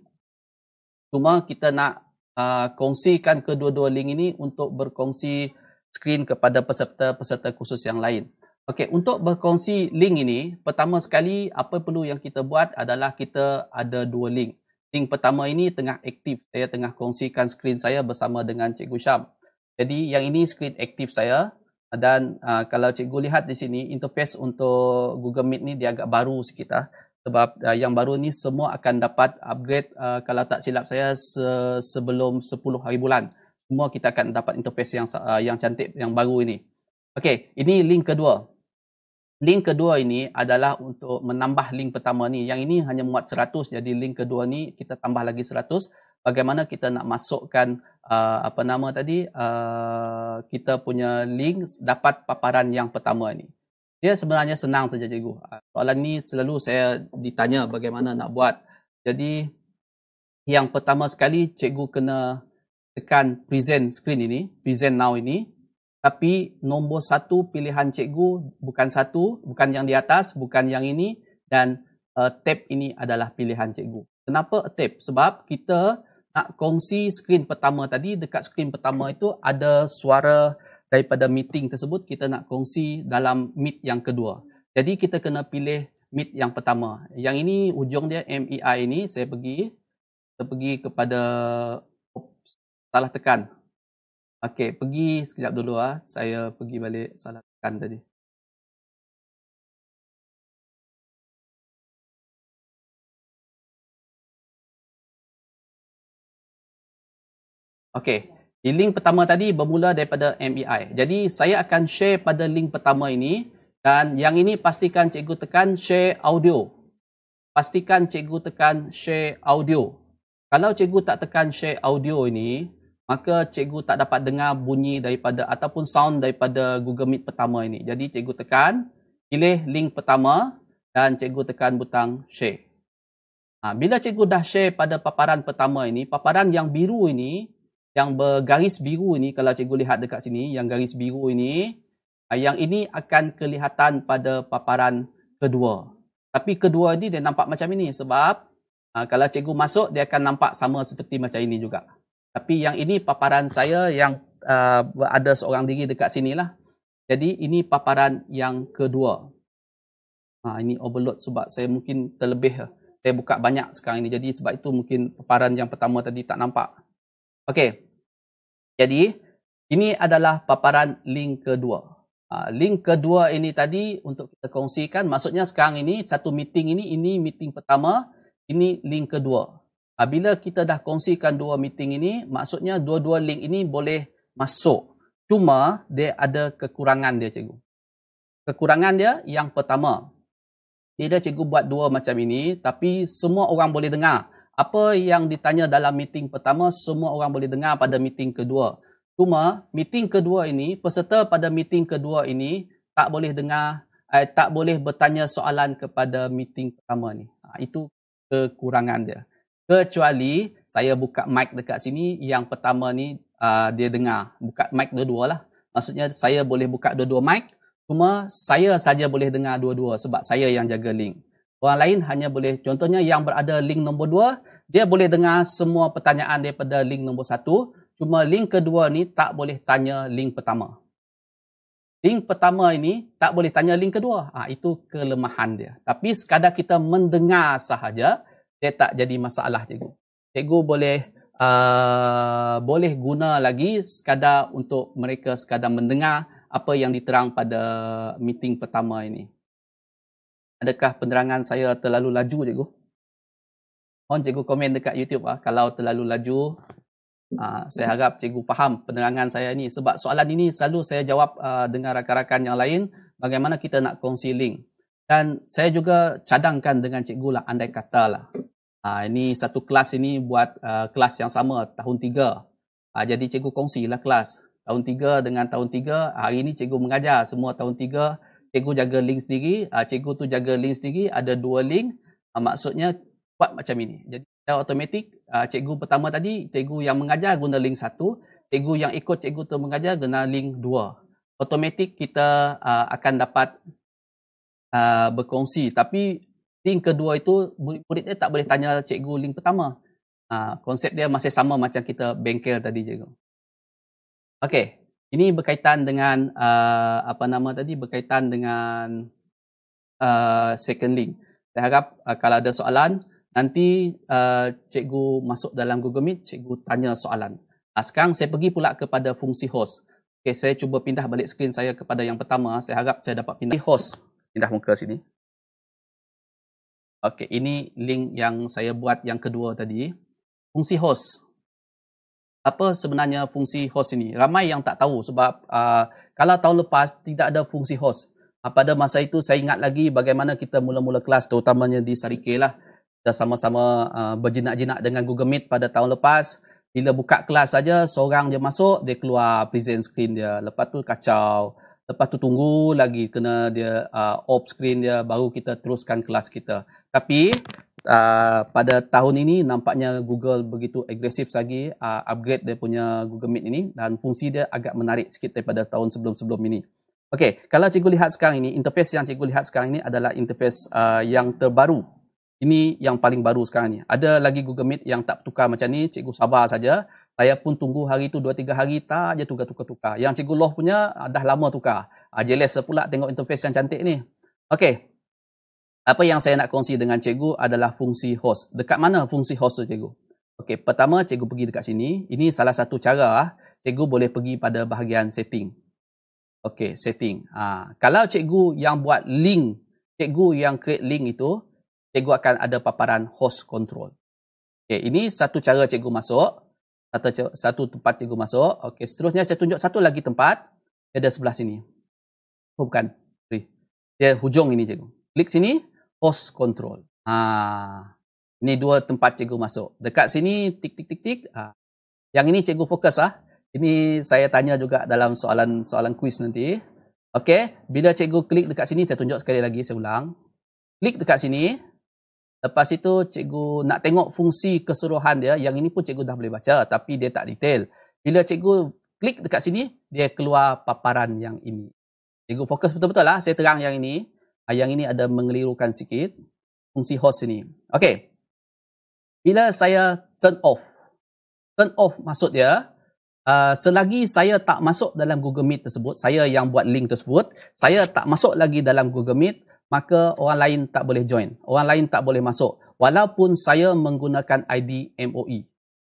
Cuma kita nak uh, kongsikan kedua-dua link ini untuk berkongsi screen kepada peserta-peserta khusus yang lain. Okey, untuk berkongsi link ini, pertama sekali apa perlu yang kita buat adalah kita ada dua link. Link pertama ini tengah aktif. Saya tengah kongsikan skrin saya bersama dengan Cikgu Syam. Jadi yang ini skrin aktif saya dan uh, kalau Cikgu lihat di sini interface untuk Google Meet ni dia agak baru sikit lah. sebab uh, yang baru ni semua akan dapat upgrade uh, kalau tak silap saya se- sebelum 10 hari bulan. Semua kita akan dapat interface yang uh, yang cantik yang baru ini. Okey, ini link kedua link kedua ini adalah untuk menambah link pertama ni. Yang ini hanya muat 100 jadi link kedua ni kita tambah lagi 100. Bagaimana kita nak masukkan uh, apa nama tadi uh, kita punya link dapat paparan yang pertama ni. Dia sebenarnya senang saja cikgu. Uh, soalan ni selalu saya ditanya bagaimana nak buat. Jadi yang pertama sekali cikgu kena tekan present screen ini, present now ini tapi nombor satu pilihan cikgu bukan satu, bukan yang di atas, bukan yang ini dan uh, tab ini adalah pilihan cikgu. Kenapa tab? Sebab kita nak kongsi skrin pertama tadi, dekat skrin pertama itu ada suara daripada meeting tersebut, kita nak kongsi dalam meet yang kedua. Jadi kita kena pilih meet yang pertama. Yang ini ujung dia MEI ini, saya pergi saya pergi kepada, salah tekan, Okey, pergi sekejap dulu ah. Saya pergi balik salatkan tadi. Okey, link pertama tadi bermula daripada MEI. Jadi saya akan share pada link pertama ini dan yang ini pastikan cikgu tekan share audio. Pastikan cikgu tekan share audio. Kalau cikgu tak tekan share audio ini, maka cikgu tak dapat dengar bunyi daripada ataupun sound daripada Google Meet pertama ini. Jadi cikgu tekan, pilih link pertama dan cikgu tekan butang share. Ha, bila cikgu dah share pada paparan pertama ini, paparan yang biru ini, yang bergaris biru ini, kalau cikgu lihat dekat sini, yang garis biru ini, ha, yang ini akan kelihatan pada paparan kedua. Tapi kedua ini dia nampak macam ini sebab ha, kalau cikgu masuk, dia akan nampak sama seperti macam ini juga. Tapi yang ini paparan saya yang uh, ada seorang diri dekat sinilah. Jadi ini paparan yang kedua. Ha, ini overload sebab saya mungkin terlebih. Eh, saya buka banyak sekarang ini. Jadi sebab itu mungkin paparan yang pertama tadi tak nampak. Okey. Jadi ini adalah paparan link kedua. Ha, link kedua ini tadi untuk kita kongsikan. Maksudnya sekarang ini satu meeting ini, ini meeting pertama. Ini link kedua. Ah, bila kita dah kongsikan dua meeting ini, maksudnya dua-dua link ini boleh masuk. Cuma dia ada kekurangan dia, cikgu. Kekurangan dia yang pertama. Bila cikgu buat dua macam ini, tapi semua orang boleh dengar. Apa yang ditanya dalam meeting pertama, semua orang boleh dengar pada meeting kedua. Cuma meeting kedua ini, peserta pada meeting kedua ini tak boleh dengar, eh, tak boleh bertanya soalan kepada meeting pertama ni. Ha, itu kekurangan dia kecuali saya buka mic dekat sini yang pertama ni uh, dia dengar buka mic dua-dua lah maksudnya saya boleh buka dua-dua mic cuma saya saja boleh dengar dua-dua sebab saya yang jaga link orang lain hanya boleh contohnya yang berada link nombor dua dia boleh dengar semua pertanyaan daripada link nombor satu cuma link kedua ni tak boleh tanya link pertama link pertama ini tak boleh tanya link kedua ha, itu kelemahan dia tapi sekadar kita mendengar sahaja dia tak jadi masalah cikgu. Cikgu boleh uh, boleh guna lagi sekadar untuk mereka sekadar mendengar apa yang diterang pada meeting pertama ini. Adakah penerangan saya terlalu laju cikgu? Mohon cikgu komen dekat YouTube ah kalau terlalu laju. Uh, saya harap cikgu faham penerangan saya ini sebab soalan ini selalu saya jawab uh, dengan rakan-rakan yang lain bagaimana kita nak kongsi link. Dan saya juga cadangkan dengan cikgu lah andai kata lah. Uh, ini satu kelas ini buat uh, kelas yang sama tahun tiga. Uh, jadi cikgu lah kelas. Tahun tiga dengan tahun tiga. hari ini cikgu mengajar semua tahun tiga Cikgu jaga link sendiri, uh, cikgu tu jaga link sendiri, ada dua link. Uh, maksudnya buat macam ini. Jadi dia automatik, uh, cikgu pertama tadi, cikgu yang mengajar guna link satu. Cikgu yang ikut cikgu tu mengajar guna link dua. Otomatik kita uh, akan dapat uh, berkongsi. Tapi link kedua itu murid dia tak boleh tanya cikgu link pertama. Ha, konsep dia masih sama macam kita bengkel tadi cikgu. Okey, ini berkaitan dengan uh, apa nama tadi berkaitan dengan uh, second link. Saya harap uh, kalau ada soalan nanti uh, cikgu masuk dalam Google Meet, cikgu tanya soalan. Ha, sekarang saya pergi pula kepada fungsi host. Okey, saya cuba pindah balik skrin saya kepada yang pertama. Saya harap saya dapat pindah host. Pindah muka sini. Okey, ini link yang saya buat yang kedua tadi. Fungsi host. Apa sebenarnya fungsi host ini? Ramai yang tak tahu sebab uh, kalau tahun lepas tidak ada fungsi host. Uh, ah, pada masa itu saya ingat lagi bagaimana kita mula-mula kelas terutamanya di Sarike lah. Kita sama-sama uh, berjinak-jinak dengan Google Meet pada tahun lepas. Bila buka kelas saja, seorang je masuk, dia keluar present screen dia. Lepas tu kacau. Lepas tu tunggu lagi kena dia uh, off screen dia baru kita teruskan kelas kita. Tapi uh, pada tahun ini nampaknya Google begitu agresif lagi uh, upgrade dia punya Google Meet ini dan fungsi dia agak menarik sikit daripada tahun sebelum-sebelum ini. Okey, kalau cikgu lihat sekarang ini, interface yang cikgu lihat sekarang ini adalah interface uh, yang terbaru. Ini yang paling baru sekarang ni. Ada lagi Google Meet yang tak tukar macam ni, cikgu sabar saja. Saya pun tunggu hari tu 2 3 hari tak aja tukar-tukar. Yang cikgu Loh punya uh, dah lama tukar. Ah uh, lah jeles pula tengok interface yang cantik ni. Okey, apa yang saya nak kongsi dengan cikgu adalah fungsi host. Dekat mana fungsi host tu cikgu? Okey, pertama cikgu pergi dekat sini. Ini salah satu cara ah, cikgu boleh pergi pada bahagian setting. Okey, setting. Ha. kalau cikgu yang buat link, cikgu yang create link itu, cikgu akan ada paparan host control. Okey, ini satu cara cikgu masuk. Satu, satu tempat cikgu masuk. Okey, seterusnya saya tunjuk satu lagi tempat. Dia ada sebelah sini. Oh, bukan. Dia hujung ini cikgu. Klik sini, host control. Ha, ini dua tempat cikgu masuk. Dekat sini, tik tik tik tik. Ha, yang ini cikgu fokus ah. Ha. Ini saya tanya juga dalam soalan soalan quiz nanti. Okey, bila cikgu klik dekat sini, saya tunjuk sekali lagi, saya ulang. Klik dekat sini. Lepas itu, cikgu nak tengok fungsi keseluruhan dia. Yang ini pun cikgu dah boleh baca, tapi dia tak detail. Bila cikgu klik dekat sini, dia keluar paparan yang ini. Cikgu fokus betul-betul lah. Saya terang yang ini yang ini ada mengelirukan sikit fungsi host ini. Okey. Bila saya turn off. Turn off maksud dia uh, selagi saya tak masuk dalam Google Meet tersebut, saya yang buat link tersebut, saya tak masuk lagi dalam Google Meet, maka orang lain tak boleh join. Orang lain tak boleh masuk walaupun saya menggunakan ID MOE.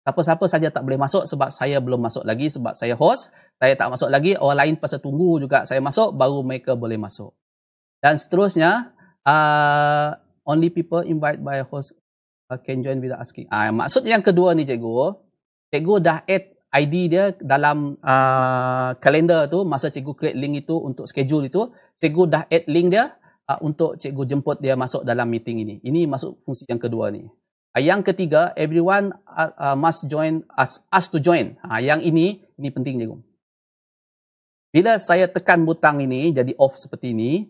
Siapa-siapa saja tak boleh masuk sebab saya belum masuk lagi sebab saya host, saya tak masuk lagi, orang lain pasal tunggu juga saya masuk baru mereka boleh masuk. Dan seterusnya, uh, only people invite by host uh, can join without asking. Ah, uh, maksud yang kedua ni cikgu, cikgu dah add ID dia dalam uh, kalender uh, tu, masa cikgu create link itu untuk schedule itu, cikgu dah add link dia uh, untuk cikgu jemput dia masuk dalam meeting ini. Ini masuk fungsi yang kedua ni. Uh, yang ketiga, everyone uh, uh, must join, ask, ask to join. Uh, yang ini, ini penting cikgu. Bila saya tekan butang ini, jadi off seperti ini,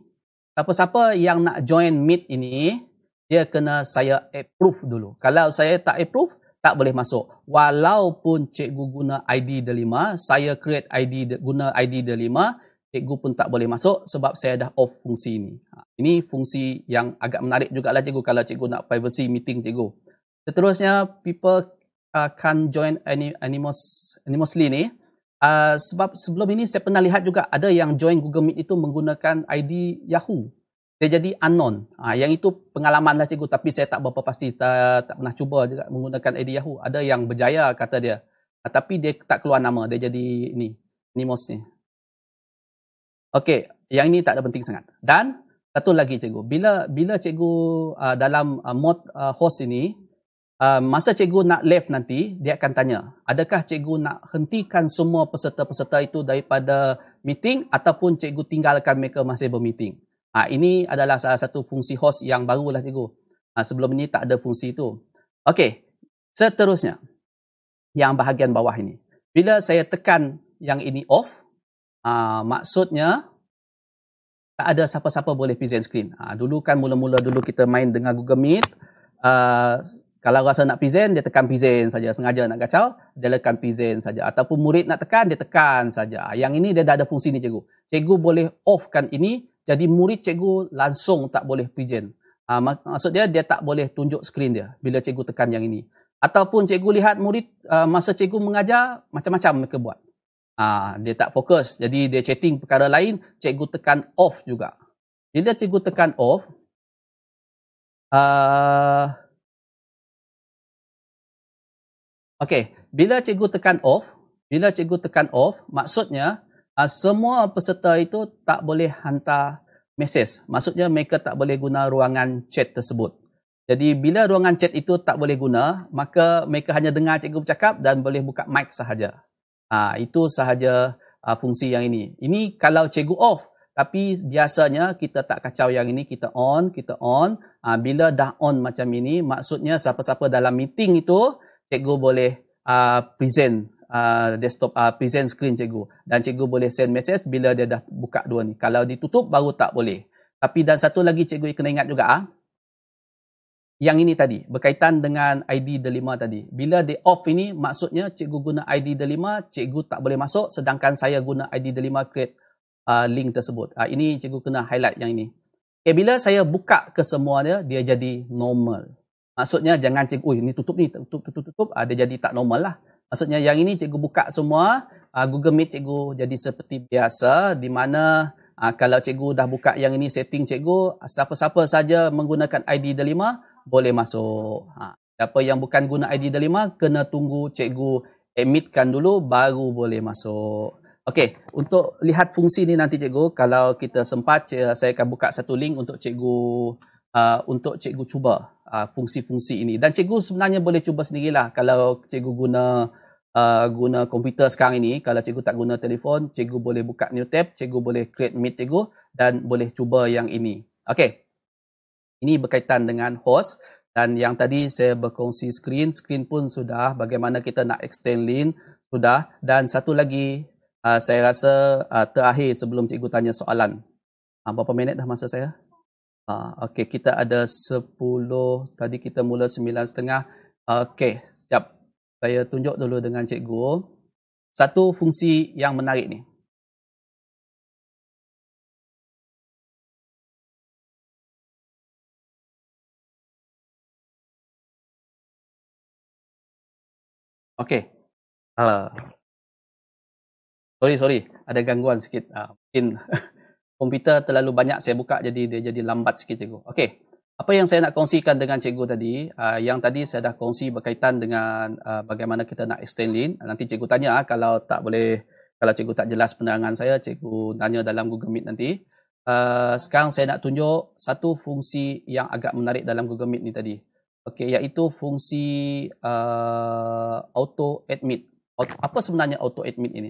siapa-siapa yang nak join meet ini, dia kena saya approve dulu. Kalau saya tak approve, tak boleh masuk. Walaupun cikgu guna ID Delima, saya create ID guna ID Delima, cikgu pun tak boleh masuk sebab saya dah off fungsi ini. Ha, ini fungsi yang agak menarik juga lah cikgu kalau cikgu nak privacy meeting cikgu. Seterusnya, people uh, can join any, animos, animosly ni. Uh, sebab sebelum ini saya pernah lihat juga ada yang join Google Meet itu menggunakan ID Yahoo. Dia jadi unknown. Uh, yang itu pengalamanlah lah cikgu tapi saya tak berapa pasti uh, tak pernah cuba juga menggunakan ID Yahoo. Ada yang berjaya kata dia. Uh, tapi dia tak keluar nama. Dia jadi ni. Nimos ni. Okey. Yang ini tak ada penting sangat. Dan satu lagi cikgu. Bila bila cikgu uh, dalam uh, mod uh, host ini Ah, masa cikgu nak left nanti, dia akan tanya, adakah cikgu nak hentikan semua peserta-peserta itu daripada meeting ataupun cikgu tinggalkan mereka masih bermeeting. Ha, ini adalah salah satu fungsi host yang barulah cikgu. Ha, sebelum ini tak ada fungsi itu. Okey, seterusnya, yang bahagian bawah ini. Bila saya tekan yang ini off, ha, maksudnya tak ada siapa-siapa boleh present screen. Ha, dulu kan mula-mula dulu kita main dengan Google Meet. Uh, kalau rasa nak present, dia tekan present saja. Sengaja nak kacau, dia tekan present saja. Ataupun murid nak tekan, dia tekan saja. Yang ini dia dah ada fungsi ni cikgu. Cikgu boleh offkan ini, jadi murid cikgu langsung tak boleh present. Uh, mak- maksud dia, dia tak boleh tunjuk skrin dia bila cikgu tekan yang ini. Ataupun cikgu lihat murid uh, masa cikgu mengajar, macam-macam mereka buat. Uh, dia tak fokus, jadi dia chatting perkara lain, cikgu tekan off juga. Bila cikgu tekan off, uh, Okey, bila cikgu tekan off, bila cikgu tekan off, maksudnya uh, semua peserta itu tak boleh hantar mesej. Maksudnya mereka tak boleh guna ruangan chat tersebut. Jadi bila ruangan chat itu tak boleh guna, maka mereka hanya dengar cikgu bercakap dan boleh buka mic sahaja. Uh, itu sahaja uh, fungsi yang ini. Ini kalau cikgu off, tapi biasanya kita tak kacau yang ini, kita on, kita on. Uh, bila dah on macam ini, maksudnya siapa-siapa dalam meeting itu, cikgu boleh uh, present uh, desktop uh, present screen cikgu dan cikgu boleh send message bila dia dah buka dua ni kalau ditutup baru tak boleh tapi dan satu lagi cikgu kena ingat juga ah yang ini tadi berkaitan dengan ID delima tadi bila dia off ini maksudnya cikgu guna ID delima cikgu tak boleh masuk sedangkan saya guna ID delima create uh, link tersebut uh, ini cikgu kena highlight yang ini okay, eh, bila saya buka kesemuanya dia jadi normal Maksudnya jangan cikgu, ini tutup ni, tutup, tutup, tutup, ada ah, jadi tak normal lah. Maksudnya yang ini cikgu buka semua, ah, Google Meet cikgu jadi seperti biasa, di mana ah, kalau cikgu dah buka yang ini setting cikgu, siapa-siapa saja menggunakan ID Delima boleh masuk. Ha, siapa yang bukan guna ID Delima, kena tunggu cikgu admitkan dulu, baru boleh masuk. Okey, untuk lihat fungsi ni nanti cikgu, kalau kita sempat, eh, saya akan buka satu link untuk cikgu uh, untuk cikgu cuba. Uh, fungsi-fungsi ini dan cikgu sebenarnya boleh cuba sendirilah kalau cikgu guna uh, guna komputer sekarang ini kalau cikgu tak guna telefon cikgu boleh buka new tab cikgu boleh create meet cikgu dan boleh cuba yang ini okey ini berkaitan dengan host dan yang tadi saya berkongsi screen screen pun sudah bagaimana kita nak extend link sudah dan satu lagi uh, saya rasa uh, terakhir sebelum cikgu tanya soalan uh, berapa minit dah masa saya Ha, okey, kita ada sepuluh. Tadi kita mula sembilan setengah. Okay, sekejap. Saya tunjuk dulu dengan cikgu. Satu fungsi yang menarik ni. Okay. Uh, ah. sorry, sorry. Ada gangguan sikit. Uh, mungkin <laughs> komputer terlalu banyak saya buka jadi dia jadi lambat sikit cikgu. Okey. Apa yang saya nak kongsikan dengan cikgu tadi, uh, yang tadi saya dah kongsi berkaitan dengan uh, bagaimana kita nak extend link. Nanti cikgu tanya uh, kalau tak boleh, kalau cikgu tak jelas penerangan saya, cikgu tanya dalam Google Meet nanti. Uh, sekarang saya nak tunjuk satu fungsi yang agak menarik dalam Google Meet ni tadi. Okey, iaitu fungsi uh, auto admit. Auto, apa sebenarnya auto admit ini?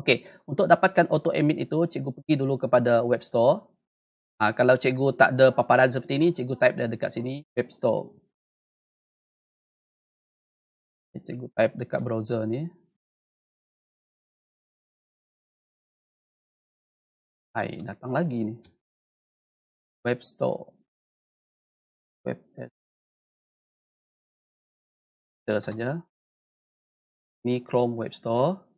Okey, untuk dapatkan auto emit itu, cikgu pergi dulu kepada web store. Ha, kalau cikgu tak ada paparan seperti ini, cikgu type dia dekat sini, web store. Cikgu type dekat browser ni. Hai, datang lagi ni. Web store. Web store. saja. Ni Chrome web store.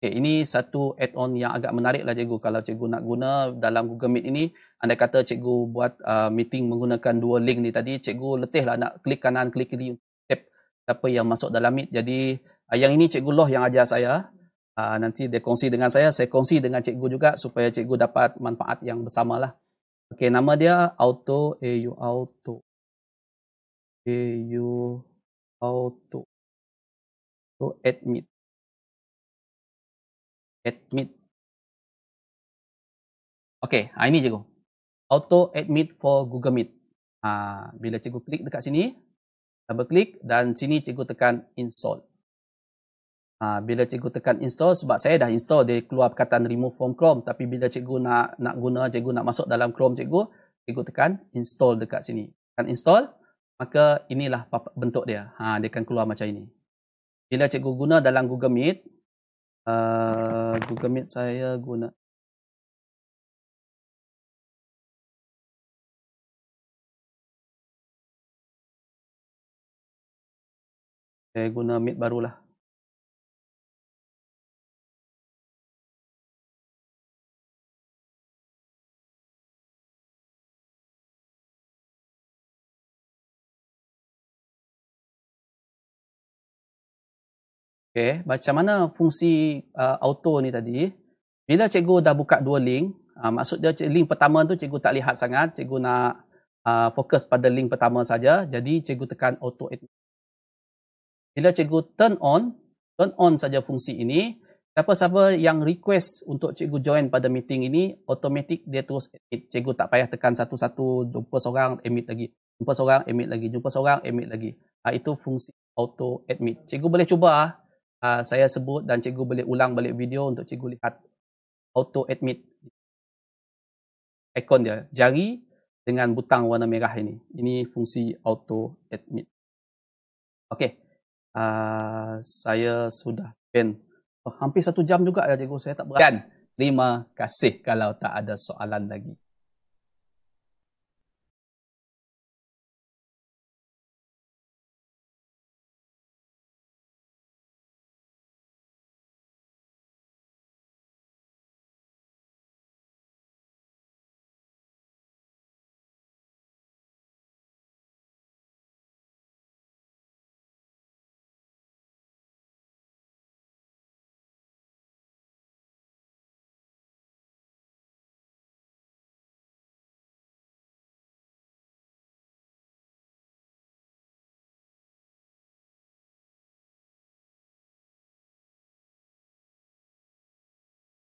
Okay, eh, ini satu add-on yang agak menarik lah cikgu kalau cikgu nak guna dalam Google Meet ini. Anda kata cikgu buat uh, meeting menggunakan dua link ni tadi, cikgu letih lah nak klik kanan, klik kiri tap siapa yang masuk dalam Meet. Jadi uh, yang ini cikgu loh yang ajar saya. Uh, nanti dia kongsi dengan saya, saya kongsi dengan cikgu juga supaya cikgu dapat manfaat yang bersama lah. Okay, nama dia Auto AU Auto. AU Auto. So, Admit admit. Okay, ah, ini cikgu. Auto admit for Google Meet. Ah, bila cikgu klik dekat sini, double klik dan sini cikgu tekan install. Ah, bila cikgu tekan install, sebab saya dah install, dia keluar perkataan remove from Chrome. Tapi bila cikgu nak nak guna, cikgu nak masuk dalam Chrome cikgu, cikgu tekan install dekat sini. Tekan install, maka inilah bentuk dia. Ha, dia akan keluar macam ini. Bila cikgu guna dalam Google Meet, Ah, Google Meet saya guna saya guna Meet barulah Okay, macam mana fungsi uh, auto ni tadi? Bila cikgu dah buka dua link, uh, maksud dia link pertama tu cikgu tak lihat sangat, cikgu nak uh, fokus pada link pertama saja. Jadi cikgu tekan auto admin. Bila cikgu turn on, turn on saja fungsi ini. Siapa-siapa yang request untuk cikgu join pada meeting ini, automatic dia terus admit. Cikgu tak payah tekan satu-satu, jumpa seorang, admit lagi. Jumpa seorang, admit lagi. Jumpa seorang, admit lagi. Uh, itu fungsi auto admit. Cikgu boleh cuba Ah, saya sebut dan cikgu boleh ulang balik video untuk cikgu lihat auto admit ikon dia jari dengan butang warna merah ini ini fungsi auto admit okey uh, saya sudah spend oh, hampir satu jam juga ya cikgu saya tak berani terima kasih kalau tak ada soalan lagi